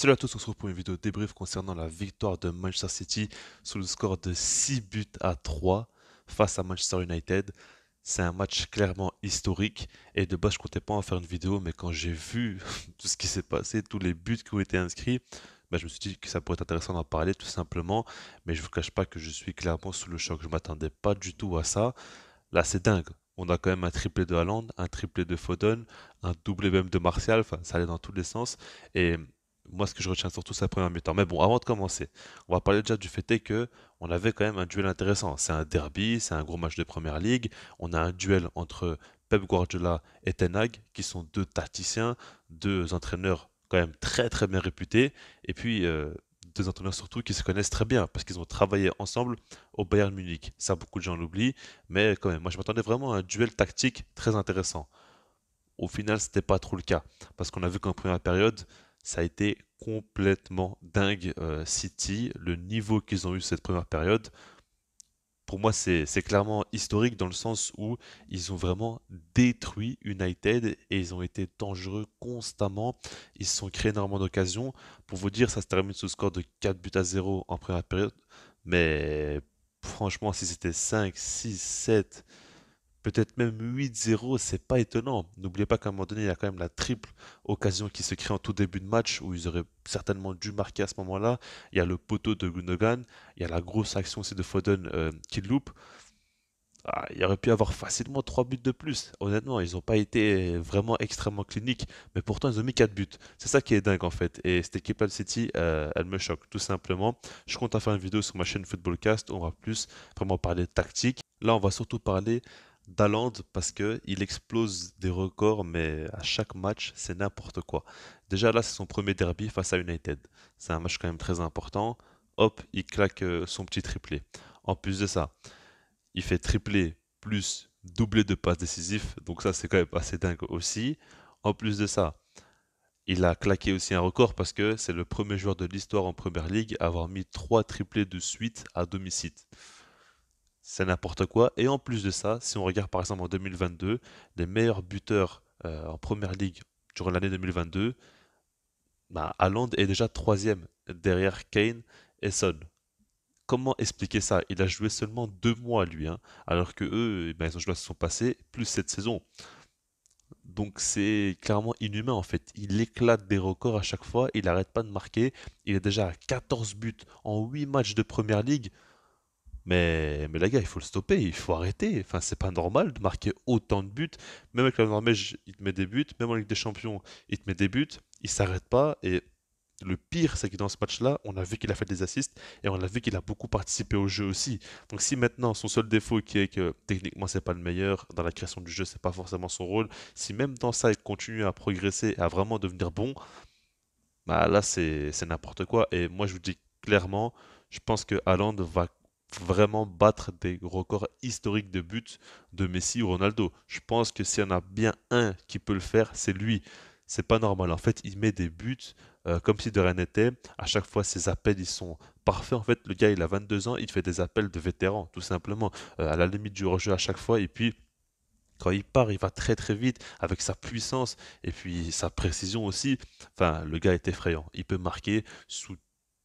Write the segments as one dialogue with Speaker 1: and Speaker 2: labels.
Speaker 1: Salut à tous, on se retrouve pour une vidéo débrief concernant la victoire de Manchester City sous le score de 6 buts à 3 face à Manchester United. C'est un match clairement historique et de base je comptais pas en faire une vidéo mais quand j'ai vu tout ce qui s'est passé, tous les buts qui ont été inscrits, bah, je me suis dit que ça pourrait être intéressant d'en parler tout simplement mais je vous cache pas que je suis clairement sous le choc, je m'attendais pas du tout à ça. Là c'est dingue, on a quand même un triplé de Haaland, un triplé de Foden, un double même de Martial, enfin, ça allait dans tous les sens. Et moi, ce que je retiens surtout, c'est la première mi-temps. Mais bon, avant de commencer, on va parler déjà du fait que on avait quand même un duel intéressant. C'est un derby, c'est un gros match de première ligue. On a un duel entre Pep Guardiola et Tenag, qui sont deux tacticiens, deux entraîneurs quand même très très bien réputés. Et puis. Euh, deux entraîneurs surtout qui se connaissent très bien parce qu'ils ont travaillé ensemble au Bayern Munich. Ça, beaucoup de gens l'oublient, mais quand même, moi je m'attendais vraiment à un duel tactique très intéressant. Au final, c'était pas trop le cas parce qu'on a vu qu'en première période, ça a été complètement dingue euh, City, le niveau qu'ils ont eu cette première période. Pour moi, c'est clairement historique dans le sens où ils ont vraiment détruit United et ils ont été dangereux constamment. Ils se sont créés énormément d'occasions. Pour vous dire, ça se termine sous score de 4 buts à 0 en première période. Mais franchement, si c'était 5, 6, 7, peut-être même 8-0, c'est pas étonnant. N'oubliez pas qu'à un moment donné, il y a quand même la triple occasion qui se crée en tout début de match où ils auraient certainement dû marquer à ce moment-là. Il y a le poteau de Gundogan, il y a la grosse action aussi de Foden euh, qui loupe. Ah, il aurait pu avoir facilement 3 buts de plus. Honnêtement, ils n'ont pas été vraiment extrêmement cliniques, mais pourtant ils ont mis 4 buts. C'est ça qui est dingue en fait. Et cette équipe de City, euh, elle me choque tout simplement. Je compte à faire une vidéo sur ma chaîne Footballcast. On va plus vraiment parler tactique. Là, on va surtout parler Daland parce que il explose des records, mais à chaque match, c'est n'importe quoi. Déjà là, c'est son premier derby face à United. C'est un match quand même très important. Hop, il claque euh, son petit triplé. En plus de ça, il fait triplé plus doublé de passes décisives. Donc ça, c'est quand même assez dingue aussi. En plus de ça, il a claqué aussi un record parce que c'est le premier joueur de l'histoire en Première League à avoir mis trois triplés de suite à domicile c'est n'importe quoi. Et en plus de ça, si on regarde par exemple en 2022, les meilleurs buteurs euh, en première ligue durant l'année 2022, bah, Haaland est déjà troisième derrière Kane et Son. Comment expliquer ça Il a joué seulement deux mois lui, hein, alors que eux, eh ben, ils ont joué à son passé plus cette saison. Donc c'est clairement inhumain en fait. Il éclate des records à chaque fois, il n'arrête pas de marquer. Il est déjà à 14 buts en 8 matchs de première ligue. Mais, mais les gars, il faut le stopper, il faut arrêter. Enfin, c'est pas normal de marquer autant de buts. Même avec la Norvège, il te met des buts. Même en Ligue des Champions, il te met des buts. Il s'arrête pas. Et le pire, c'est que dans ce match-là, on a vu qu'il a fait des assists et on a vu qu'il a beaucoup participé au jeu aussi. Donc si maintenant son seul défaut qui est que techniquement c'est pas le meilleur dans la création du jeu, c'est pas forcément son rôle. Si même dans ça il continue à progresser et à vraiment devenir bon, bah là c'est n'importe quoi. Et moi je vous dis clairement, je pense que Haaland va vraiment battre des records historiques de buts de Messi ou Ronaldo. Je pense que s'il y en a bien un qui peut le faire, c'est lui. C'est pas normal. En fait, il met des buts euh, comme si de rien n'était. À chaque fois, ses appels, ils sont parfaits. En fait, le gars, il a 22 ans, il fait des appels de vétérans, tout simplement, euh, à la limite du rejet à chaque fois. Et puis, quand il part, il va très très vite avec sa puissance et puis sa précision aussi. Enfin, le gars est effrayant. Il peut marquer sous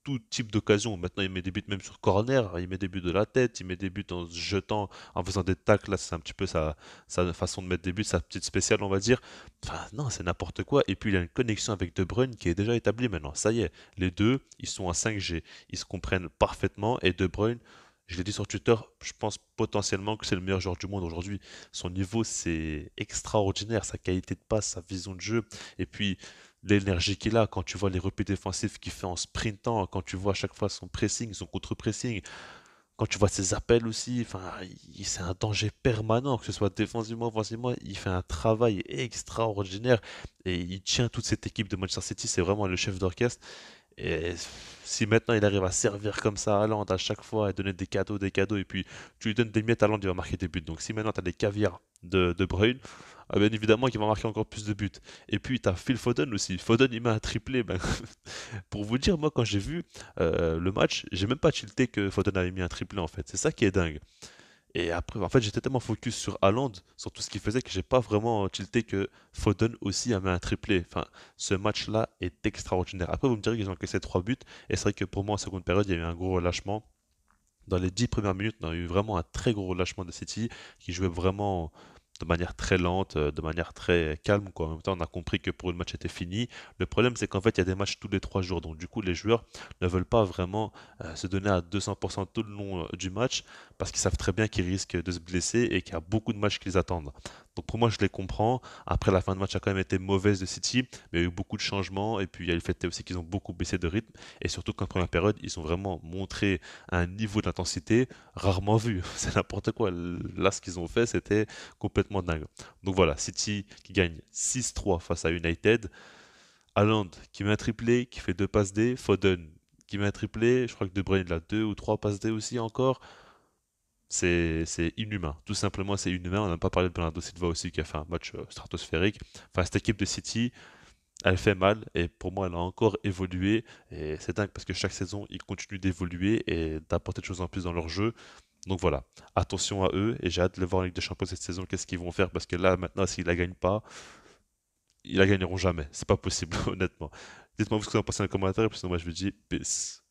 Speaker 1: tout type d'occasion. Maintenant, il met des buts même sur corner, il met des buts de la tête, il met des buts en se jetant, en faisant des tacles. Là, c'est un petit peu sa, façon de mettre des buts, sa petite spéciale, on va dire. Enfin, non, c'est n'importe quoi. Et puis, il a une connexion avec De Bruyne qui est déjà établie maintenant. Ça y est, les deux, ils sont à 5G. Ils se comprennent parfaitement. Et De Bruyne, je l'ai dit sur Twitter, je pense potentiellement que c'est le meilleur joueur du monde aujourd'hui. Son niveau, c'est extraordinaire. Sa qualité de passe, sa vision de jeu. Et puis, l'énergie qu'il a, quand tu vois les replis défensifs qu'il fait en sprintant, quand tu vois à chaque fois son pressing, son contre-pressing, quand tu vois ses appels aussi, enfin, c'est un danger permanent, que ce soit défensivement, offensivement, il fait un travail extraordinaire et il tient toute cette équipe de Manchester City, c'est vraiment le chef d'orchestre. Et si maintenant il arrive à servir comme ça à Land à chaque fois et donner des cadeaux, des cadeaux, et puis tu lui donnes des miettes à Land, il va marquer des buts. Donc si maintenant tu as des caviars de, de Bruyne, ah bien évidemment qu'il va marquer encore plus de buts. Et puis tu as Phil Foden aussi. Foden il met un triplé. Ben, pour vous dire, moi quand j'ai vu euh, le match, j'ai même pas tilté que Foden avait mis un triplé en fait. C'est ça qui est dingue. Et après, en fait, j'étais tellement focus sur Haaland, sur tout ce qu'il faisait, que j'ai pas vraiment tilté que Foden aussi avait un triplé. Enfin, ce match-là est extraordinaire. Après, vous me direz qu'ils ont cassé trois buts, et c'est vrai que pour moi, en seconde période, il y avait un gros relâchement. Dans les dix premières minutes, on a eu vraiment un très gros relâchement de City, qui jouait vraiment de manière très lente, euh, de manière très calme. En même temps, on a compris que pour le match était fini. Le problème, c'est qu'en fait, il y a des matchs tous les trois jours. Donc, du coup, les joueurs ne veulent pas vraiment euh, se donner à 200% tout le long euh, du match parce qu'ils savent très bien qu'ils risquent de se blesser et qu'il y a beaucoup de matchs qu'ils attendent. Donc pour moi, je les comprends. Après, la fin de match a quand même été mauvaise de City, mais il y a eu beaucoup de changements. Et puis, il y a le fait aussi qu'ils ont beaucoup baissé de rythme. Et surtout qu'en première période, ils ont vraiment montré un niveau d'intensité rarement vu. C'est n'importe quoi. Là, ce qu'ils ont fait, c'était complètement dingue. Donc voilà, City qui gagne 6-3 face à United. Haaland qui met un triplé, qui fait deux passes D. Foden qui met un triplé. Je crois que De Bruyne, il a deux ou trois passes D aussi encore. C'est inhumain. Tout simplement, c'est inhumain. On n'a pas parlé de Bernardo Silva aussi qui a fait un match euh, stratosphérique. Enfin, cette équipe de City, elle fait mal et pour moi, elle a encore évolué. Et c'est dingue parce que chaque saison, ils continuent d'évoluer et d'apporter des choses en plus dans leur jeu. Donc voilà, attention à eux et j'ai hâte de les voir en Ligue des Champions cette saison. Qu'est-ce qu'ils vont faire Parce que là, maintenant, s'ils la gagnent pas, ils la gagneront jamais. C'est pas possible, honnêtement. Dites-moi ce que vous en pensez dans les commentaires, et puis sinon, moi je vous dis peace.